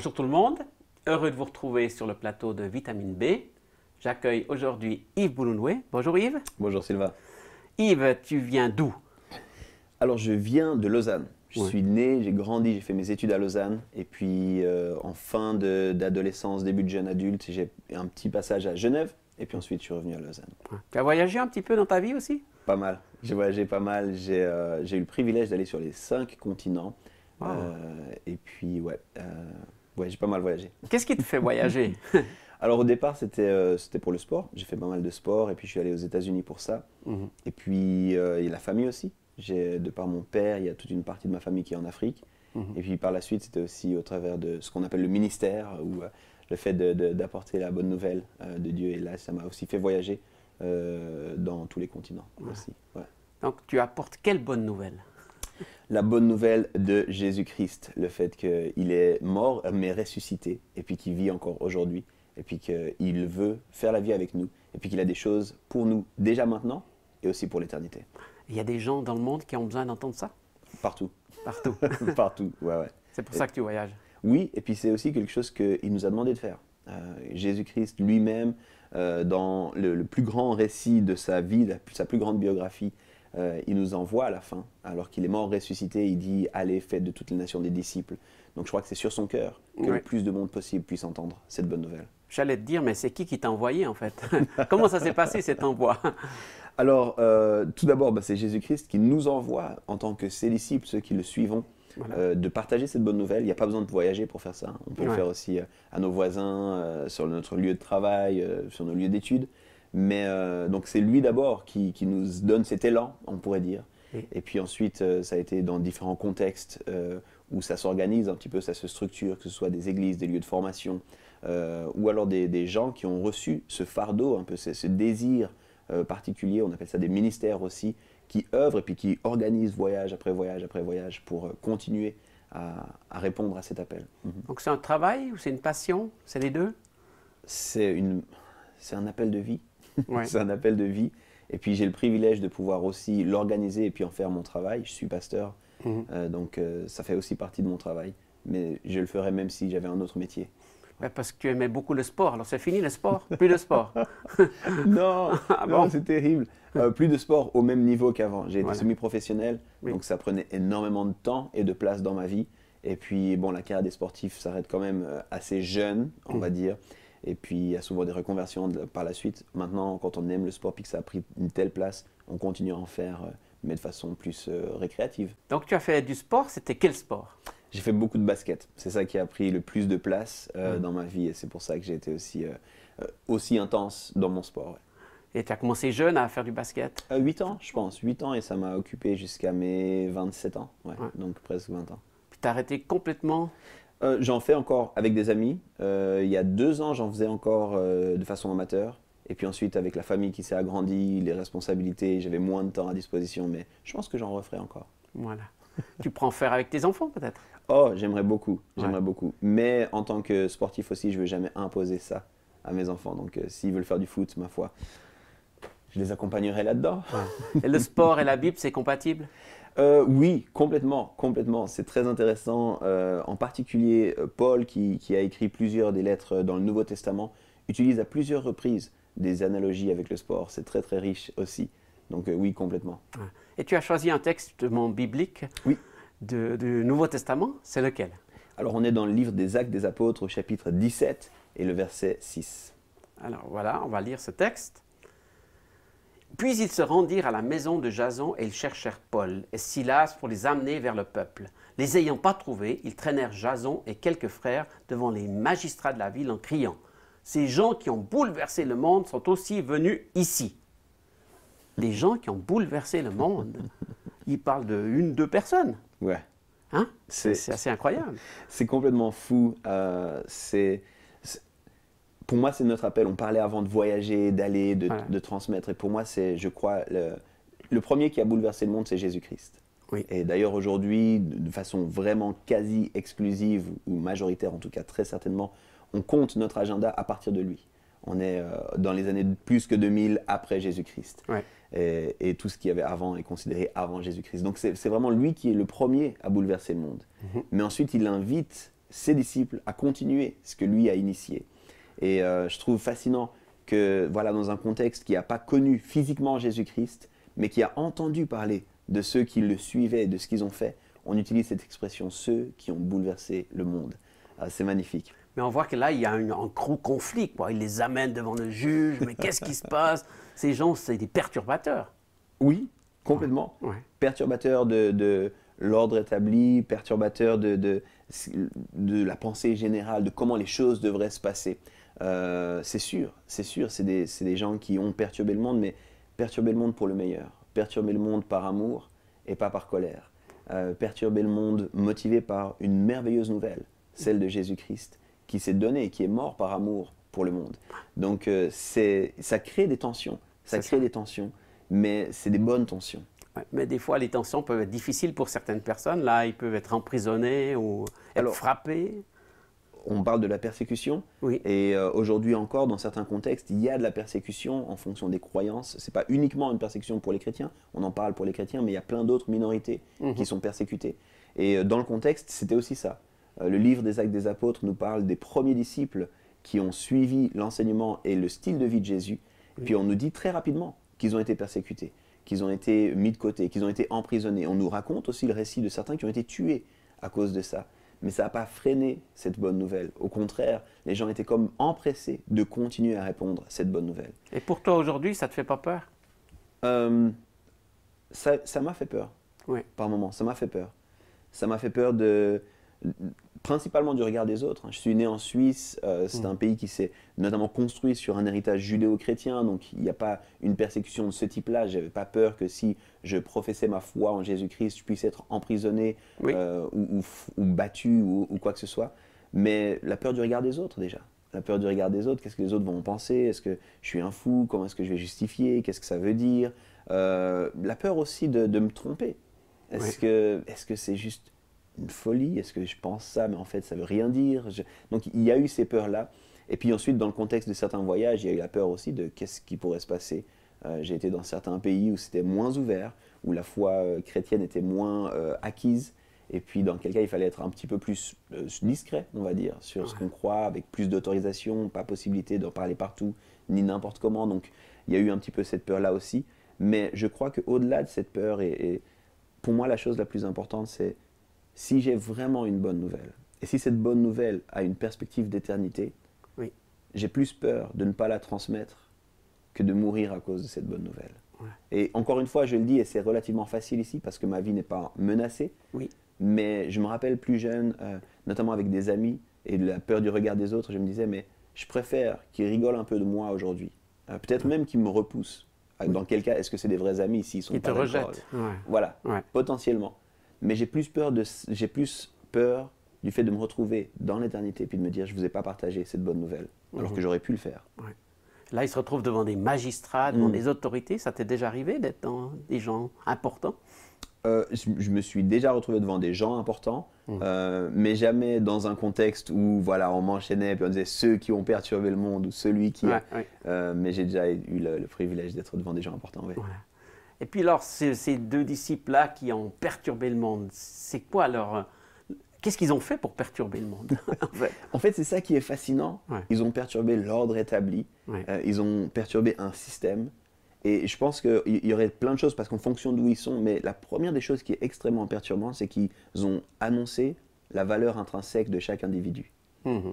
Bonjour tout le monde, heureux de vous retrouver sur le plateau de Vitamine B. J'accueille aujourd'hui Yves Boulounoué. Bonjour Yves. Bonjour Sylvain. Yves, tu viens d'où Alors je viens de Lausanne. Je suis né, j'ai grandi, j'ai fait mes études à Lausanne. Et puis euh, en fin d'adolescence, début de jeune adulte, j'ai un petit passage à Genève. Et puis ensuite, je suis revenu à Lausanne. Tu as voyagé un petit peu dans ta vie aussi Pas mal. J'ai voyagé pas mal. J'ai euh, eu le privilège d'aller sur les cinq continents. Euh, et puis, ouais, Ouais, j'ai pas mal voyagé. Qu'est-ce qui te fait voyager Alors au départ, euh, c'était pour le sport. J'ai fait pas mal de sport et puis je suis allé aux États-Unis pour ça. Mhm. Et puis il y a la famille aussi. De par mon père, il y a toute une partie de ma famille qui est en Afrique. Mhm. Et puis par la suite, c'était aussi au travers de ce qu'on appelle le ministère, ou euh, le fait d'apporter la bonne nouvelle euh, de Dieu. Et là, ça m'a aussi fait voyager dans tous les continents aussi. Donc tu apportes quelle bonne nouvelle la bonne nouvelle de Jésus-Christ, le fait qu'il est mort mais ressuscité, et puis qu'il vit encore aujourd'hui, et puis qu'il veut faire la vie avec nous, et puis qu'il a des choses pour nous déjà maintenant et aussi pour l'éternité. Il y a des gens dans le monde qui ont besoin d'entendre ça Partout. Partout. Partout, ouais, ouais. C'est pour ça que tu voyages. Oui, et puis c'est aussi quelque chose qu'il nous a demandé de faire. Euh, Jésus-Christ lui-même, euh, dans le, plus grand récit de sa vie, sa plus grande biographie, euh, il nous envoie à la fin, alors qu'il est mort ressuscité, il dit Allez, faites de toutes les nations des disciples. Donc je crois que c'est sur son cœur que le plus de monde possible puisse entendre cette bonne nouvelle. J'allais te dire, mais c'est qui qui t'a envoyé en fait Comment ça s'est passé cet envoi Alors, euh, tout d'abord, bah, c'est Jésus-Christ qui nous envoie en tant que ses disciples, ceux qui le suivons. Euh, de partager cette bonne nouvelle. Il n'y a pas besoin de voyager pour faire ça. Hein. On peut le faire aussi à nos voisins, sur notre lieu de travail, sur nos lieux d'études. Mais euh, donc c'est lui d'abord qui, nous donne cet élan, on pourrait dire. Et puis ensuite, euh, ça a été dans différents contextes euh, où ça s'organise un petit peu, ça se structure, que ce soit des églises, des lieux de formation, ou alors des, gens qui ont reçu ce fardeau, un peu ce, ce désir particulier, on appelle ça des ministères aussi, qui œuvrent et puis qui organisent voyage après voyage après voyage pour continuer à, répondre à cet appel. Mhm. Donc c'est un travail ou c'est une passion C'est les deux C'est un appel de vie. c'est un appel de vie. Et puis j'ai le privilège de pouvoir aussi l'organiser et puis en faire mon travail. Je suis pasteur, mhm. euh, donc euh, ça fait aussi partie de mon travail. Mais je le ferais même si j'avais un autre métier. Bah, parce que tu aimais beaucoup le sport, alors c'est fini le sport Plus de sport Non, ah c'est terrible. Euh, plus de sport au même niveau qu'avant. J'ai été semi-professionnel, donc ça prenait énormément de temps et de place dans ma vie. Et puis, bon, la carrière des sportifs s'arrête quand même assez jeune, on mhm. va dire. Et puis, il y a souvent des reconversions par la suite. Maintenant, quand on aime le sport puis que ça a pris une telle place, on continue à en faire, euh, mais de façon plus euh, récréative. Donc, tu as fait du sport, c'était quel sport J'ai fait beaucoup de basket. C'est ça qui a pris le plus de place euh, mmh. dans ma vie et c'est pour ça que j'ai été aussi, aussi intense dans mon sport. Et tu as commencé jeune à faire du basket 8 ans, je pense. 8 ans et ça m'a occupé jusqu'à mes 27 ans. Donc presque 20 ans. Puis tu as arrêté complètement euh, j'en fais encore avec des amis. Euh, il y a deux ans, j'en faisais encore euh, de façon amateur. Et puis ensuite, avec la famille qui s'est agrandie, les responsabilités, j'avais moins de temps à disposition. Mais je pense que j'en referai encore. Voilà. tu prends faire avec tes enfants peut-être Oh, j'aimerais beaucoup. J'aimerais beaucoup. Mais en tant que sportif aussi, je ne veux jamais imposer ça à mes enfants. Donc s'ils veulent faire du foot, ma foi, je les accompagnerai là-dedans. et le sport et la Bible, c'est compatible euh, oui, complètement, complètement. C'est très intéressant. Euh, en particulier, euh, Paul, qui, a écrit plusieurs des lettres dans le Nouveau Testament, utilise à plusieurs reprises des analogies avec le sport. C'est très, très riche aussi. Donc oui, complètement. Et tu as choisi un texte mon biblique oui. du, du Nouveau Testament. C'est lequel Alors, on est dans le livre des Actes des Apôtres, au chapitre 17 et le verset 6. Alors voilà, on va lire ce texte. Puis ils se rendirent à la maison de Jason et ils cherchèrent Paul et Silas pour les amener vers le peuple. Les ayant pas trouvés, ils traînèrent Jason et quelques frères devant les magistrats de la ville en criant Ces gens qui ont bouleversé le monde sont aussi venus ici. Les gens qui ont bouleversé le monde, ils parlent de une, deux personnes. Ouais. Hein? C'est assez incroyable. C'est complètement fou. Euh, c'est pour moi, c'est notre appel. On parlait avant de voyager, d'aller, de, transmettre. Et pour moi, c'est, je crois, le, premier qui a bouleversé le monde, c'est Jésus-Christ. Et d'ailleurs, aujourd'hui, de façon vraiment quasi exclusive, ou majoritaire en tout cas, très certainement, on compte notre agenda à partir de lui. On est euh, dans les années plus que 2000 après Jésus-Christ. Et, tout ce qu'il y avait avant est considéré avant Jésus-Christ. Donc c'est vraiment lui qui est le premier à bouleverser le monde. Mhm. Mais ensuite, il invite ses disciples à continuer ce que lui a initié. Et euh, je trouve fascinant que, voilà, dans un contexte qui n'a pas connu physiquement Jésus-Christ, mais qui a entendu parler de ceux qui le suivaient, de ce qu'ils ont fait, on utilise cette expression ceux qui ont bouleversé le monde. Euh, c'est magnifique. Mais on voit que là, il y a un, gros conflit. Ils les amènent devant le juge. Mais qu'est-ce qui se passe Ces gens, c'est des perturbateurs. Oui, complètement. Perturbateurs de, l'ordre établi, perturbateurs de, la pensée générale, de comment les choses devraient se passer. Euh, c'est sûr, c'est sûr, c'est des, gens qui ont perturbé le monde, mais perturbé le monde pour le meilleur, perturbé le monde par amour et pas par colère, euh, perturbé le monde motivé par une merveilleuse nouvelle, celle de Jésus-Christ, qui s'est donnée et qui est mort par amour pour le monde. Donc euh, ça crée des tensions, ça crée des tensions, mais c'est des bonnes tensions. mais des fois, les tensions peuvent être difficiles pour certaines personnes. Là, ils peuvent être emprisonnés ou être frappés on parle de la persécution. Et euh, aujourd'hui encore, dans certains contextes, il y a de la persécution en fonction des croyances. Ce n'est pas uniquement une persécution pour les chrétiens. On en parle pour les chrétiens, mais il y a plein d'autres minorités mhm. qui sont persécutées. Et euh, dans le contexte, c'était aussi ça. Euh, le livre des Actes des Apôtres nous parle des premiers disciples qui ont suivi l'enseignement et le style de vie de Jésus. Et puis on nous dit très rapidement qu'ils ont été persécutés, qu'ils ont été mis de côté, qu'ils ont été emprisonnés. On nous raconte aussi le récit de certains qui ont été tués à cause de ça mais ça n'a pas freiné cette bonne nouvelle. Au contraire, les gens étaient comme empressés de continuer à répondre à cette bonne nouvelle. Et pour toi aujourd'hui, ça ne te fait pas peur euh, Ça m'a fait peur. Oui. Par moment, ça m'a fait peur. Ça m'a fait peur de, principalement du regard des autres. Hein. Je suis né en Suisse, euh, c'est mm. un pays qui s'est notamment construit sur un héritage judéo-chrétien, donc il n'y a pas une persécution de ce type-là. Je n'avais pas peur que si je professais ma foi en Jésus-Christ, je puisse être emprisonné euh, ou, battu ou, quoi que ce soit. Mais la peur du regard des autres déjà. La peur du regard des autres, qu'est-ce que les autres vont penser Est-ce que je suis un fou Comment est-ce que je vais justifier Qu'est-ce que ça veut dire euh, La peur aussi de, me tromper. Est-ce que c'est juste une folie Est-ce que je pense ça Mais en fait, ça veut rien dire. Donc, il y a eu ces peurs-là. Et puis ensuite, dans le contexte de certains voyages, il y a eu la peur aussi de qu'est-ce qui pourrait se passer. Euh, j'ai été dans certains pays où c'était moins ouvert, où la foi euh, chrétienne était moins euh, acquise. Et puis, dans quel cas, il fallait être un petit peu plus discret, on va dire, sur ce qu'on croit, avec plus d'autorisation, pas possibilité de parler partout, ni n'importe comment. Donc, il y a eu un petit peu cette peur-là aussi. Mais je crois qu'au-delà de cette peur, et pour moi, la chose la plus importante, c'est si j'ai vraiment une bonne nouvelle, et si cette bonne nouvelle a une perspective d'éternité, j'ai plus peur de ne pas la transmettre que de mourir à cause de cette bonne nouvelle. Et encore une fois, je le dis, et c'est relativement facile ici parce que ma vie n'est pas menacée, oui. mais je me rappelle plus jeune, euh, notamment avec des amis, et de la peur du regard des autres, je me disais, mais je préfère qu'ils rigolent un peu de moi aujourd'hui. Euh, peut-être même qu'ils me repoussent. Euh, dans quel cas, est-ce que c'est des vrais amis s'ils sont Ils te rejettent. Voilà, potentiellement. Mais j'ai plus peur de, j'ai plus peur du fait de me retrouver dans l'éternité puis de me dire je vous ai pas partagé cette bonne nouvelle alors que mhm. j'aurais pu le faire. Là, il se retrouve devant des magistrats, devant mm. des autorités. Ça t'est déjà arrivé d'être dans des gens importants euh, je me suis déjà retrouvé devant des gens importants, mm. euh, mais jamais dans un contexte où voilà, on m'enchaînait puis on disait ceux qui ont perturbé le monde ou celui qui. Euh, mais j'ai déjà eu le, privilège d'être devant des gens importants. Voilà. Et puis alors, ces deux disciples-là qui ont perturbé le monde, c'est quoi leur... Qu'est-ce qu'ils ont fait pour perturber le monde En fait, c'est ça qui est fascinant. Ils ont perturbé l'ordre établi, euh, ils ont perturbé un système. Et je pense qu'il y aurait plein de choses parce qu'en fonction d'où ils sont, mais la première des choses qui est extrêmement perturbante, c'est qu'ils ont annoncé la valeur intrinsèque de chaque individu. Mmh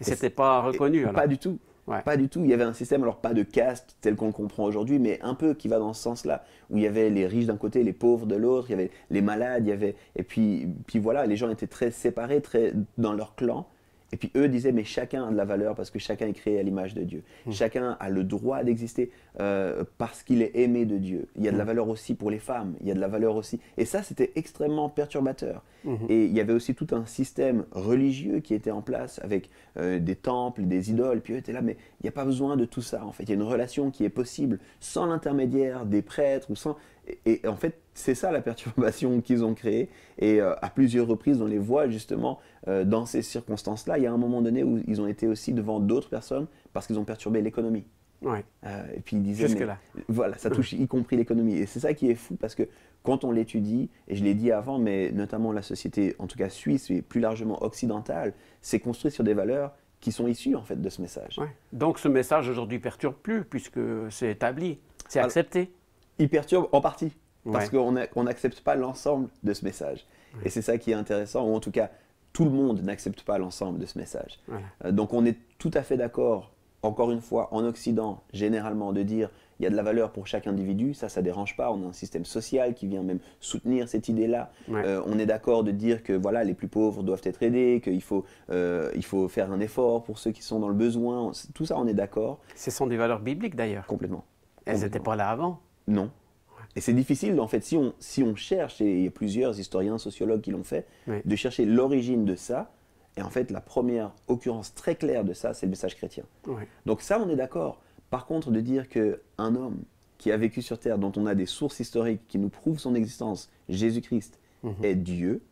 et, et n'était pas reconnu alors. Pas du tout. Pas du tout. Il y avait un système, alors pas de caste tel qu'on comprend aujourd'hui, mais un peu qui va dans ce sens-là, où il y avait les riches d'un côté, les pauvres de l'autre, il y avait les malades, il y avait. Et puis, puis voilà, les gens étaient très séparés, très dans leur clan. Et puis eux disaient, mais chacun a de la valeur parce que chacun est créé à l'image de Dieu. Hmm. Chacun a le droit d'exister euh, parce qu'il est aimé de Dieu. Il y a de la hmm. valeur aussi pour les femmes, il y a de la valeur aussi. Et ça, c'était extrêmement perturbateur. Hmm. Et il y avait aussi tout un système religieux qui était en place avec euh, des temples, des idoles. Puis eux étaient là, mais il n'y a pas besoin de tout ça en fait. Il y a une relation qui est possible sans l'intermédiaire des prêtres ou sans... Et, en fait, c'est ça la perturbation qu'ils ont créée. Et euh, à plusieurs reprises, on les voit justement euh, dans ces circonstances-là. Il y a un moment donné où ils ont été aussi devant d'autres personnes parce qu'ils ont perturbé l'économie. Ouais. Euh, et puis ils disaient. là Voilà, ça touche y compris l'économie. Et c'est ça qui est fou parce que quand on l'étudie, et je l'ai dit avant, mais notamment la société, en tout cas suisse et plus largement occidentale, c'est construit sur des valeurs qui sont issues en fait de ce message. Ouais. Donc ce message aujourd'hui perturbe plus puisque c'est établi, c'est accepté il perturbe en partie. Parce qu'on n'accepte pas l'ensemble de ce message. Et c'est ça qui est intéressant, ou en tout cas, tout le monde n'accepte pas l'ensemble de ce message. Euh, donc on est tout à fait d'accord, encore une fois, en Occident, généralement, de dire il y a de la valeur pour chaque individu, ça, ça dérange pas. On a un système social qui vient même soutenir cette idée-là. Euh, on est d'accord de dire que voilà, les plus pauvres doivent être aidés, qu'il faut, euh, il faut faire un effort pour ceux qui sont dans le besoin. Tout ça, on est d'accord. Ce sont des valeurs bibliques d'ailleurs. Complètement. Elles n'étaient pas là avant. Non. Et c'est difficile, en fait, si on, cherche, et il y a plusieurs historiens, sociologues qui l'ont fait, de chercher l'origine de ça. Et en fait, la première occurrence très claire de ça, c'est le message chrétien. Donc ça, on est d'accord. Par contre, de dire qu'un homme qui a vécu sur Terre, dont on a des sources historiques qui nous prouvent son existence, Jésus-Christ, mhm. est Dieu,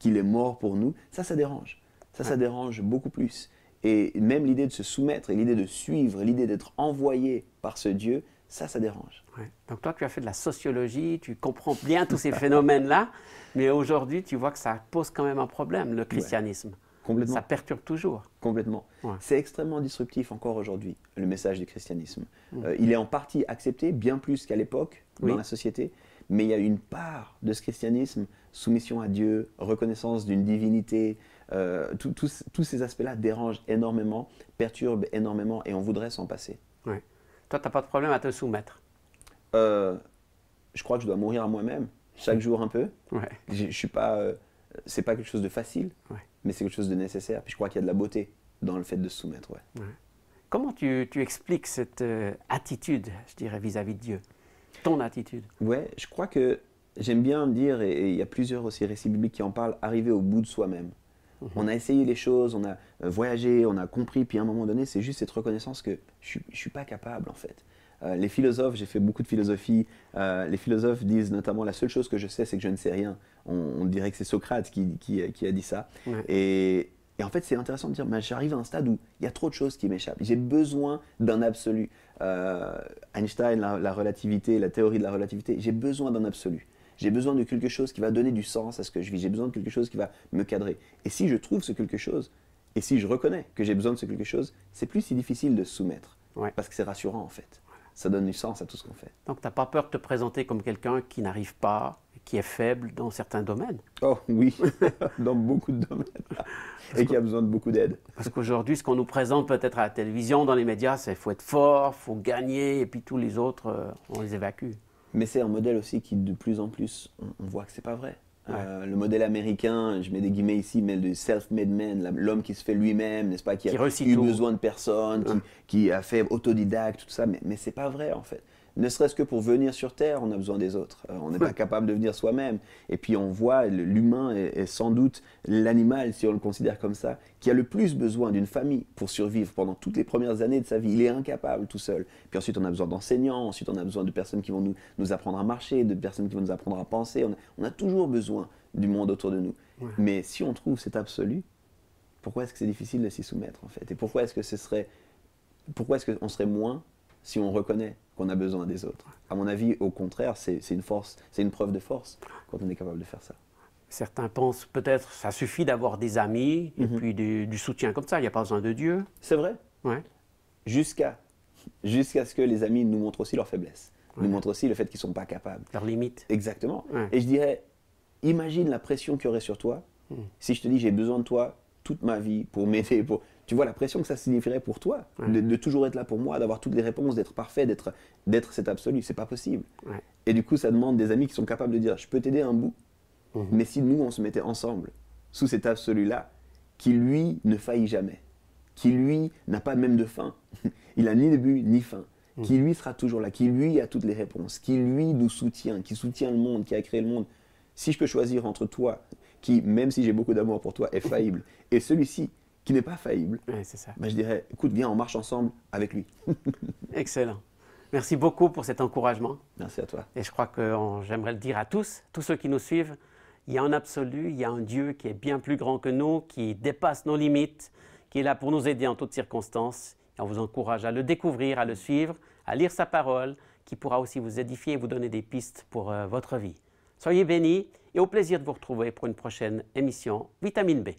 qu'il est mort pour nous, ça, ça dérange. Ça, ça dérange beaucoup plus. Et même l'idée de se soumettre, et l'idée de suivre, l'idée d'être envoyé par ce Dieu, ça, ça dérange. Donc toi, tu as fait de la sociologie, tu comprends bien tous ces phénomènes-là, mais aujourd'hui, tu vois que ça pose quand même un problème, le christianisme. Complètement. Ça perturbe toujours. Complètement. C'est extrêmement disruptif encore aujourd'hui, le message du christianisme. Mm. Euh, il est en partie accepté, bien plus qu'à l'époque, dans la société, mais il y a une part de ce christianisme, soumission à Dieu, reconnaissance d'une divinité, euh, tous ces aspects-là dérangent énormément, perturbent énormément, et on voudrait s'en passer. Ouais. Toi, tu n'as pas de problème à te soumettre. Euh, je crois que je dois mourir à moi-même, chaque jour un peu. Ouais. Je, suis pas. Euh, c'est pas quelque chose de facile, mais c'est quelque chose de nécessaire. Puis je crois qu'il y a de la beauté dans le fait de se soumettre. Ouais. Comment tu, tu, expliques cette euh, attitude, je dirais, vis-à-vis -vis de Dieu Ton attitude Ouais, je crois que j'aime bien me dire, et il y a plusieurs aussi récits bibliques qui en parlent, arriver au bout de soi-même. On a essayé les choses, on a euh, voyagé, on a compris, puis à un moment donné, c'est juste cette reconnaissance que je ne suis pas capable en fait. Euh, les philosophes, j'ai fait beaucoup de philosophie, euh, les philosophes disent notamment la seule chose que je sais, c'est que je ne sais rien. On, dirait que c'est Socrate qui, a dit ça. Et, en fait, c'est intéressant de dire, mais j'arrive à un stade où il y a trop de choses qui m'échappent. J'ai besoin d'un absolu. Einstein, la, relativité, la théorie de la relativité, j'ai besoin d'un absolu. J'ai besoin de quelque chose qui va donner du sens à ce que je vis. J'ai besoin de quelque chose qui va me cadrer. Et si je trouve ce quelque chose, et si je reconnais que j'ai besoin de ce quelque chose, c'est plus si difficile de se soumettre. Parce que c'est rassurant en fait. Ça donne du sens à tout ce qu'on fait. Donc tu n'as pas peur de te présenter comme quelqu'un qui n'arrive pas, qui est faible dans certains domaines. Oh oui, dans beaucoup de domaines. et qui a besoin de beaucoup d'aide. Parce qu'aujourd'hui, ce qu'on nous présente peut-être à la télévision, dans les médias, c'est faut être fort, faut gagner, et puis tous les autres, euh, on les évacue. Mais c'est un modèle aussi qui, de plus en plus, on, voit que c'est pas vrai. Euh, le modèle américain, je mets des guillemets ici, mais le self-made man, l'homme qui se fait lui-même, n'est-ce pas, qui, a eu besoin de personne, qui, a fait autodidacte, tout ça, mais, mais c'est pas vrai en fait ne serait-ce que pour venir sur Terre, on a besoin des autres. Euh, on n'est pas capable de venir soi-même. Et puis on voit, l'humain est, sans doute l'animal, si on le considère comme ça, qui a le plus besoin d'une famille pour survivre pendant toutes les premières années de sa vie. Il est incapable tout seul. Puis ensuite, on a besoin d'enseignants, ensuite on a besoin de personnes qui vont nous, apprendre à marcher, de personnes qui vont nous apprendre à penser. On a, toujours besoin du monde autour de nous. Mais si on trouve cet absolu, pourquoi est-ce que c'est difficile de s'y soumettre en fait Et pourquoi est que serait... Pourquoi est-ce qu'on serait moins si on reconnaît qu'on a besoin des autres. À mon avis, au contraire, c'est une force, c'est une preuve de force quand on est capable de faire ça. Certains pensent peut-être ça suffit d'avoir des amis et mhm. puis du, soutien comme ça, il n'y a pas besoin de Dieu. C'est vrai. Jusqu'à jusqu'à ce que les amis nous montrent aussi leur faiblesse, nous montrent aussi le fait qu'ils ne sont pas capables. Leurs limites. Exactement. Et je dirais, imagine la pression qu'il y aurait sur toi hmm. si je te dis j'ai besoin de toi toute ma vie pour m'aider. Pour... Tu vois la pression que ça signifierait pour toi, de, toujours être là pour moi, d'avoir toutes les réponses, d'être parfait, d'être, d'être cet absolu. C'est pas possible. Et du coup, ça demande des amis qui sont capables de dire Je peux t'aider un bout, mhm. mais si nous, on se mettait ensemble sous cet absolu-là, qui lui ne faillit jamais, qui lui n'a pas même de fin, il a ni début ni fin, mhm. qui lui sera toujours là, qui lui a toutes les réponses, qui lui nous soutient, qui soutient le monde, qui a créé le monde. Si je peux choisir entre toi, qui, même si j'ai beaucoup d'amour pour toi, est faillible, et celui-ci, qui n'est pas faillible, ouais, bah, je dirais, écoute, viens, on marche ensemble avec lui. Excellent. Merci beaucoup pour cet encouragement. Merci à toi. Et je crois que j'aimerais le dire à tous, tous ceux qui nous suivent, il y a un absolu, il y a un Dieu qui est bien plus grand que nous, qui dépasse nos limites, qui est là pour nous aider en toutes circonstances. Et on vous encourage à le découvrir, à le suivre, à lire sa parole, qui pourra aussi vous édifier et vous donner des pistes pour euh, votre vie. Soyez bénis et au plaisir de vous retrouver pour une prochaine émission Vitamine B.